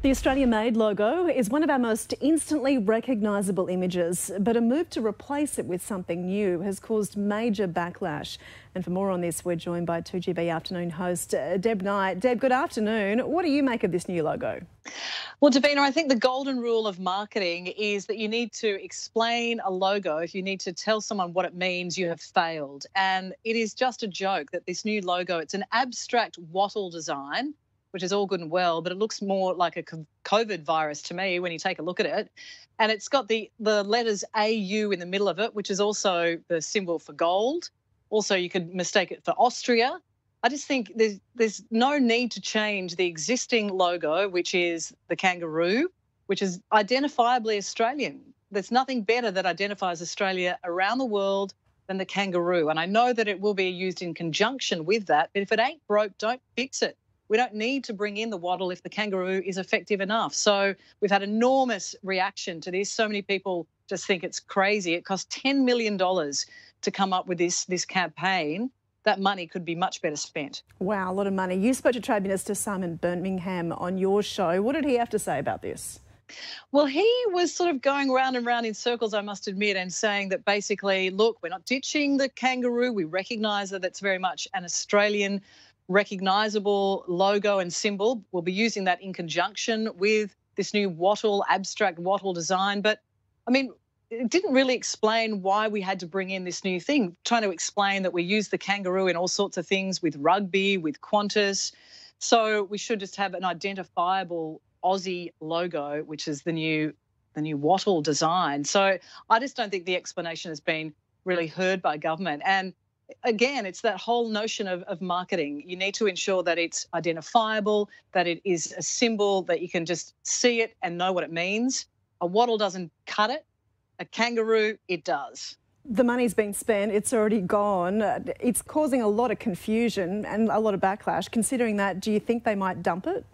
The Australia made logo is one of our most instantly recognisable images, but a move to replace it with something new has caused major backlash. And for more on this, we're joined by 2GB afternoon host uh, Deb Knight. Deb, good afternoon. What do you make of this new logo? Well, Davina, I think the golden rule of marketing is that you need to explain a logo. If you need to tell someone what it means, you have failed. And it is just a joke that this new logo, it's an abstract wattle design which is all good and well, but it looks more like a COVID virus to me when you take a look at it. And it's got the, the letters AU in the middle of it, which is also the symbol for gold. Also, you could mistake it for Austria. I just think there's, there's no need to change the existing logo, which is the kangaroo, which is identifiably Australian. There's nothing better that identifies Australia around the world than the kangaroo. And I know that it will be used in conjunction with that, but if it ain't broke, don't fix it. We don't need to bring in the waddle if the kangaroo is effective enough. So we've had enormous reaction to this. So many people just think it's crazy. It cost $10 million to come up with this, this campaign. That money could be much better spent. Wow, a lot of money. You spoke to Trade Minister Simon Birmingham on your show. What did he have to say about this? Well, he was sort of going round and round in circles, I must admit, and saying that basically, look, we're not ditching the kangaroo. We recognise that it's very much an Australian recognizable logo and symbol. We'll be using that in conjunction with this new wattle, abstract wattle design. But I mean, it didn't really explain why we had to bring in this new thing, trying to explain that we use the kangaroo in all sorts of things with rugby, with Qantas. So we should just have an identifiable Aussie logo, which is the new the new wattle design. So I just don't think the explanation has been really heard by government. And again, it's that whole notion of, of marketing. You need to ensure that it's identifiable, that it is a symbol, that you can just see it and know what it means. A wattle doesn't cut it, a kangaroo, it does. The money's been spent, it's already gone. It's causing a lot of confusion and a lot of backlash. Considering that, do you think they might dump it?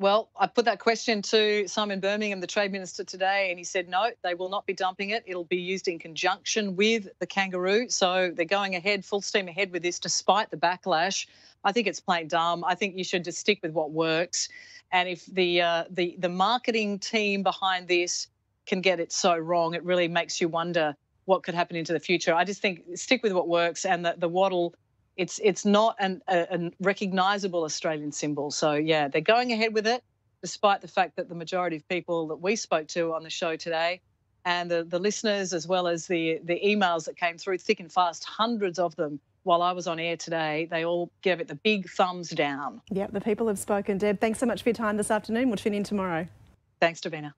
Well, I put that question to Simon Birmingham, the Trade Minister, today, and he said no, they will not be dumping it. It'll be used in conjunction with the kangaroo. So they're going ahead, full steam ahead with this, despite the backlash. I think it's plain dumb. I think you should just stick with what works. And if the uh, the the marketing team behind this can get it so wrong, it really makes you wonder what could happen into the future. I just think stick with what works, and the, the waddle it's it's not an, a, a recognisable Australian symbol. So yeah, they're going ahead with it, despite the fact that the majority of people that we spoke to on the show today, and the, the listeners as well as the the emails that came through thick and fast, hundreds of them while I was on air today, they all gave it the big thumbs down. Yep, the people have spoken. Deb, thanks so much for your time this afternoon. We'll tune in tomorrow. Thanks, Davina.